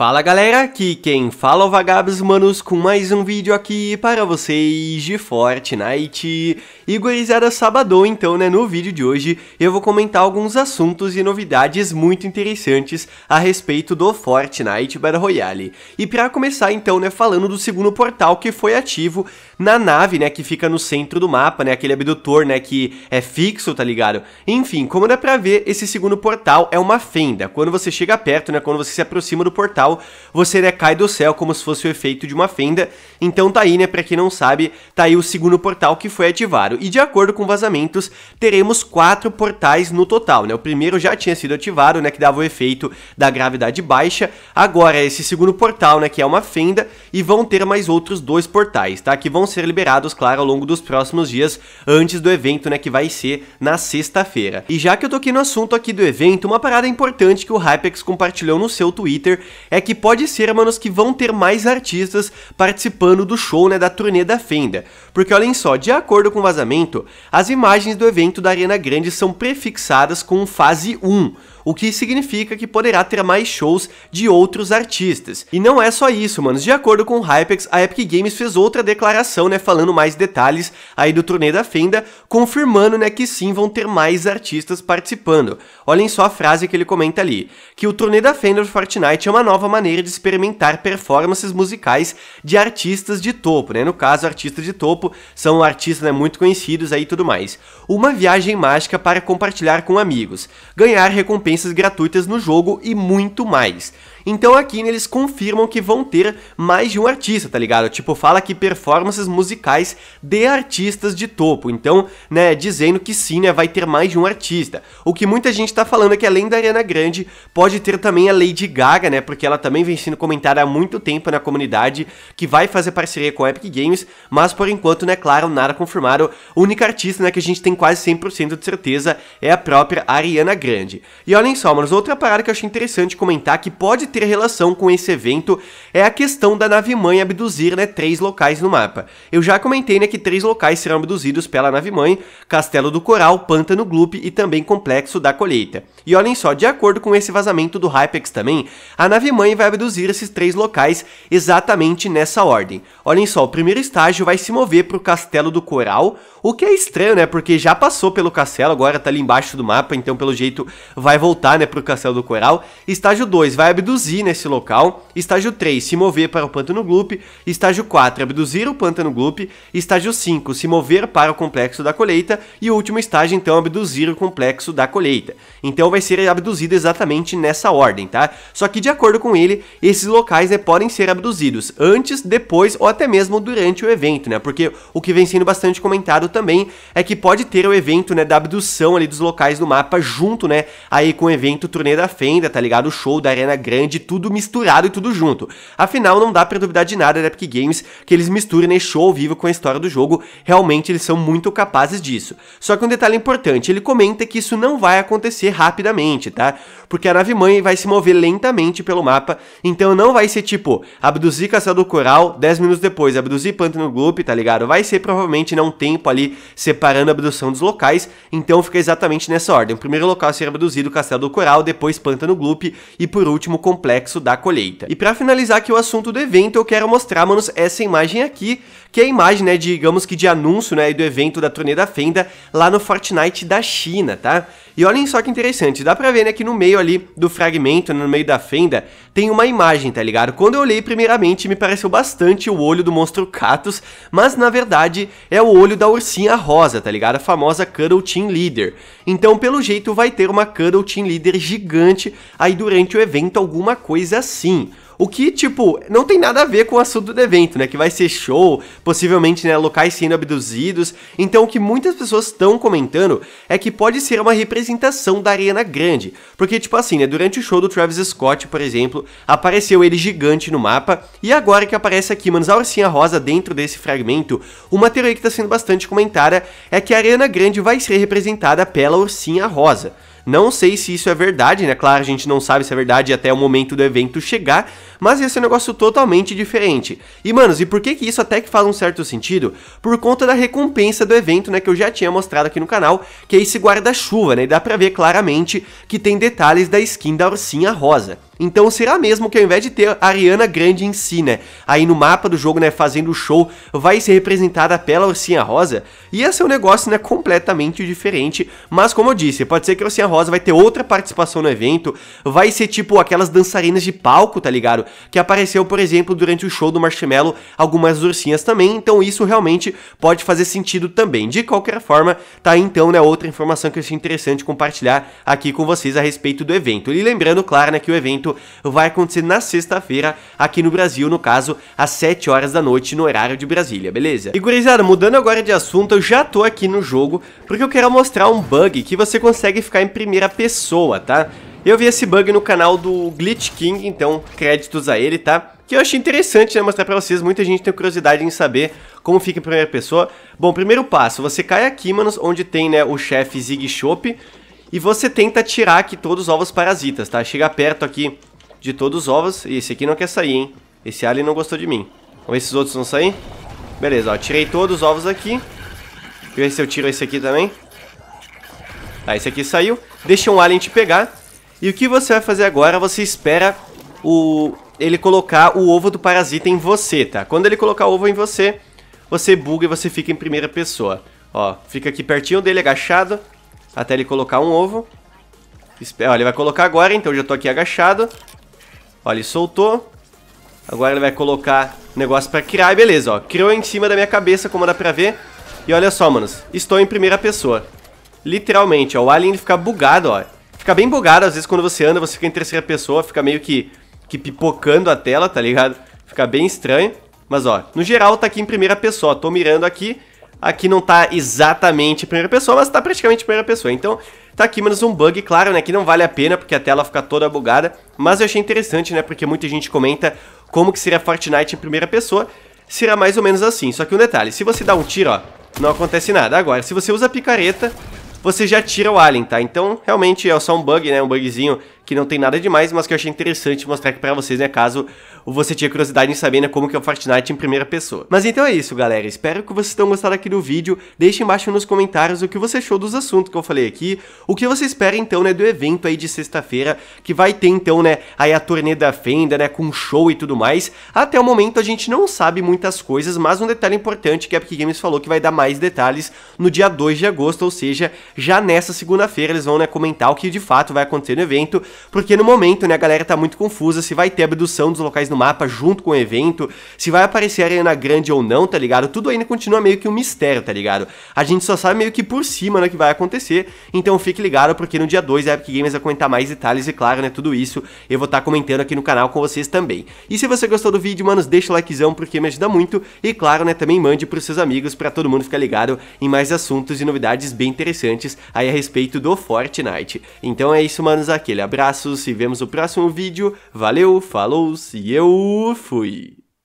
Fala galera, aqui quem fala é o Vagabos Manos com mais um vídeo aqui para vocês de Fortnite. E gurizada, sabadão então, né, no vídeo de hoje eu vou comentar alguns assuntos e novidades muito interessantes a respeito do Fortnite Battle Royale. E para começar então, né, falando do segundo portal que foi ativo na nave, né, que fica no centro do mapa, né, aquele abdutor, né, que é fixo, tá ligado? Enfim, como dá pra ver, esse segundo portal é uma fenda. Quando você chega perto, né, quando você se aproxima do portal, tal, você decai né, do céu como se fosse o efeito de uma fenda. Então tá aí, né, pra quem não sabe, tá aí o segundo portal que foi ativado. E de acordo com vazamentos, teremos quatro portais no total, né? O primeiro já tinha sido ativado, né, que dava o efeito da gravidade baixa. Agora é esse segundo portal, né, que é uma fenda, e vão ter mais outros dois portais, tá? Que vão ser liberados, claro, ao longo dos próximos dias, antes do evento, né, que vai ser na sexta-feira. E já que eu tô aqui no assunto aqui do evento, uma parada importante que o Hypex compartilhou no seu Twitter é é que pode ser, manos, que vão ter mais artistas participando do show, né, da turnê da Fenda. Porque olhem só, de acordo com o vazamento, as imagens do evento da Arena Grande são prefixadas com fase 1, o que significa que poderá ter mais shows de outros artistas. E não é só isso, mano De acordo com o Hypex, a Epic Games fez outra declaração, né, falando mais detalhes aí do turnê da Fenda, confirmando, né, que sim, vão ter mais artistas participando. Olhem só a frase que ele comenta ali, que o turnê da Fenda do Fortnite é uma nova maneira de experimentar performances musicais de artistas de topo, né? No caso, artistas de topo são artistas né, muito conhecidos aí e tudo mais. Uma viagem mágica para compartilhar com amigos, ganhar recompensas recompensas gratuitas no jogo e muito mais. Então aqui eles confirmam que vão ter mais de um artista, tá ligado? Tipo, fala que performances musicais de artistas de topo. Então, né, dizendo que sim, né, vai ter mais de um artista. O que muita gente tá falando é que além da Ariana Grande, pode ter também a Lady Gaga, né, porque ela também vem sendo comentada há muito tempo na comunidade, que vai fazer parceria com a Epic Games, mas por enquanto, né, claro, nada confirmado. A única artista, né, que a gente tem quase 100% de certeza é a própria Ariana Grande. E olhem só, mas outra parada que eu achei interessante comentar que pode ter relação com esse evento é a questão da nave-mãe abduzir né, três locais no mapa. Eu já comentei né, que três locais serão abduzidos pela nave-mãe, Castelo do Coral, Pântano Gloop e também Complexo da Colheita. E olhem só, de acordo com esse vazamento do Hypex também, a nave-mãe vai abduzir esses três locais exatamente nessa ordem. Olhem só, o primeiro estágio vai se mover para o Castelo do Coral, o que é estranho, né, porque já passou pelo castelo, agora tá ali embaixo do mapa, então pelo jeito vai voltar né, para o Castelo do Coral. Estágio 2 vai abduzir abduzir nesse local. Estágio 3, se mover para o pântano gloop. Estágio 4, abduzir o pântano gloop. Estágio 5, se mover para o complexo da colheita. E o último estágio, então, abduzir o complexo da colheita. Então vai ser abduzido exatamente nessa ordem, tá? Só que de acordo com ele, esses locais né, podem ser abduzidos antes, depois ou até mesmo durante o evento, né? Porque o que vem sendo bastante comentado também é que pode ter o evento né, da abdução ali dos locais do mapa junto, né? Aí com o evento Turnê da Fenda, tá ligado? O show da Arena Grande de tudo misturado e tudo junto. Afinal, não dá para duvidar de nada da Epic Games que eles misturem esse show ao vivo com a história do jogo, realmente eles são muito capazes disso. Só que um detalhe importante, ele comenta que isso não vai acontecer rapidamente, tá? Porque a nave-mãe vai se mover lentamente pelo mapa, então não vai ser tipo, abduzir Castelo do Coral, 10 minutos depois abduzir Pântano Gloop, tá ligado? Vai ser provavelmente não né, um tempo ali separando a abdução dos locais, então fica exatamente nessa ordem. O primeiro local a ser abduzido, Castelo do Coral, depois Pântano Gloop e por último complexo da colheita. E para finalizar aqui o assunto do evento, eu quero mostrar, manos, essa imagem aqui, que é a imagem, né, digamos que de anúncio, né, do evento da turnê da Fenda lá no Fortnite da China, tá? E olhem só que interessante, dá pra ver, né, que no meio ali do fragmento, no meio da Fenda, tem uma imagem, tá ligado? Quando eu olhei primeiramente, me pareceu bastante o olho do monstro Catus, mas na verdade é o olho da ursinha rosa, tá ligado? A famosa Cuddle Team Leader. Então, pelo jeito, vai ter uma Cuddle Team Leader gigante aí durante o evento, alguma coisa assim. O que, tipo, não tem nada a ver com o assunto do evento, né? Que vai ser show, possivelmente, né? Locais sendo abduzidos. Então, o que muitas pessoas estão comentando é que pode ser uma representação da Arena Grande. Porque, tipo assim, né? Durante o show do Travis Scott, por exemplo, apareceu ele gigante no mapa. E agora que aparece aqui, manos, a ursinha rosa dentro desse fragmento, uma teoria que está sendo bastante comentada é que a Arena Grande vai ser representada pela ursinha rosa. Não sei se isso é verdade, né? Claro, a gente não sabe se é verdade até o momento do evento chegar, mas esse é um negócio totalmente diferente. E, manos, e por que que isso até que faz um certo sentido? Por conta da recompensa do evento, né, que eu já tinha mostrado aqui no canal, que é esse guarda-chuva, né? E dá pra ver claramente que tem detalhes da skin da ursinha rosa. Então será mesmo que ao invés de ter a Ariana Grande em si, né, aí no mapa do jogo, né, fazendo o show, vai ser representada pela Ursinha Rosa? Ia ser um negócio, né, completamente diferente, mas como eu disse, pode ser que a Ursinha Rosa vai ter outra participação no evento, vai ser tipo aquelas dançarinas de palco, tá ligado? Que apareceu, por exemplo, durante o show do Marshmello, algumas ursinhas também, então isso realmente pode fazer sentido também. De qualquer forma, tá então, né, outra informação que eu achei interessante compartilhar aqui com vocês a respeito do evento. E lembrando, claro, né, que o evento evento vai acontecer na sexta-feira aqui no Brasil, no caso, às 7 horas da noite no horário de Brasília, beleza? E gurizada, mudando agora de assunto, eu já tô aqui no jogo porque eu quero mostrar um bug que você consegue ficar em primeira pessoa, tá? Eu vi esse bug no canal do Glitch King, então créditos a ele, tá? Que eu achei interessante né, mostrar pra vocês, muita gente tem curiosidade em saber como fica em primeira pessoa. Bom, primeiro passo, você cai aqui, manos, onde tem né, o chefe Zig Shop, e você tenta tirar aqui todos os ovos parasitas, tá? Chega perto aqui de todos os ovos. E esse aqui não quer sair, hein? Esse alien não gostou de mim. Vamos ver se os outros vão sair. Beleza, ó. Tirei todos os ovos aqui. Deixa eu ver se eu tiro esse aqui também. Tá, esse aqui saiu. Deixa um alien te pegar. E o que você vai fazer agora? Você espera o... ele colocar o ovo do parasita em você, tá? Quando ele colocar o ovo em você, você buga e você fica em primeira pessoa. Ó, fica aqui pertinho dele, agachado até ele colocar um ovo. Ó, ele vai colocar agora, então eu já tô aqui agachado. Ó, ele soltou. Agora ele vai colocar o negócio pra criar, e beleza, ó. Criou em cima da minha cabeça, como dá pra ver. E olha só, manos, estou em primeira pessoa. Literalmente, ó, o alien ele fica bugado, ó. Fica bem bugado, às vezes quando você anda, você fica em terceira pessoa, fica meio que, que pipocando a tela, tá ligado? Fica bem estranho. Mas ó, no geral tá aqui em primeira pessoa, tô mirando aqui Aqui não tá exatamente primeira pessoa, mas tá praticamente primeira pessoa. Então, tá aqui menos um bug, claro, né, que não vale a pena porque a tela fica toda bugada, mas eu achei interessante, né, porque muita gente comenta como que seria Fortnite em primeira pessoa, será mais ou menos assim. Só que um detalhe, se você dá um tiro, ó, não acontece nada. Agora, se você usa picareta, você já tira o alien, tá? Então, realmente é só um bug, né? Um bugzinho que não tem nada demais, mas que eu achei interessante mostrar aqui pra vocês, né? Caso você tinha curiosidade em saber né, como que é o Fortnite em primeira pessoa. Mas então é isso, galera. Espero que vocês tenham gostado aqui do vídeo. Deixe embaixo nos comentários o que você achou dos assuntos que eu falei aqui, o que você espera então, né, do evento aí de sexta-feira, que vai ter então, né, aí a turnê da Fenda, né, com show e tudo mais. Até o momento a gente não sabe muitas coisas, mas um detalhe importante que a Epic Games falou que vai dar mais detalhes no dia 2 de agosto, ou seja, já nessa segunda-feira eles vão, né, comentar o que de fato vai acontecer no evento, porque no momento, né, a galera tá muito confusa se vai ter abdução dos locais no mapa junto com o evento, se vai aparecer a Arena Grande ou não, tá ligado? Tudo ainda continua meio que um mistério, tá ligado? A gente só sabe meio que por cima né, que vai acontecer, então fique ligado porque no dia 2 a Epic Games vai comentar mais detalhes e claro, né, tudo isso eu vou estar tá comentando aqui no canal com vocês também. E se você gostou do vídeo, manos, deixa o likezão porque me ajuda muito e claro, né, também mande pros seus amigos para todo mundo ficar ligado em mais assuntos e novidades bem interessantes aí a respeito do Fortnite. Então é isso, manos, aquele abraço, se vemos no próximo vídeo, valeu, falou, se eu eu fui.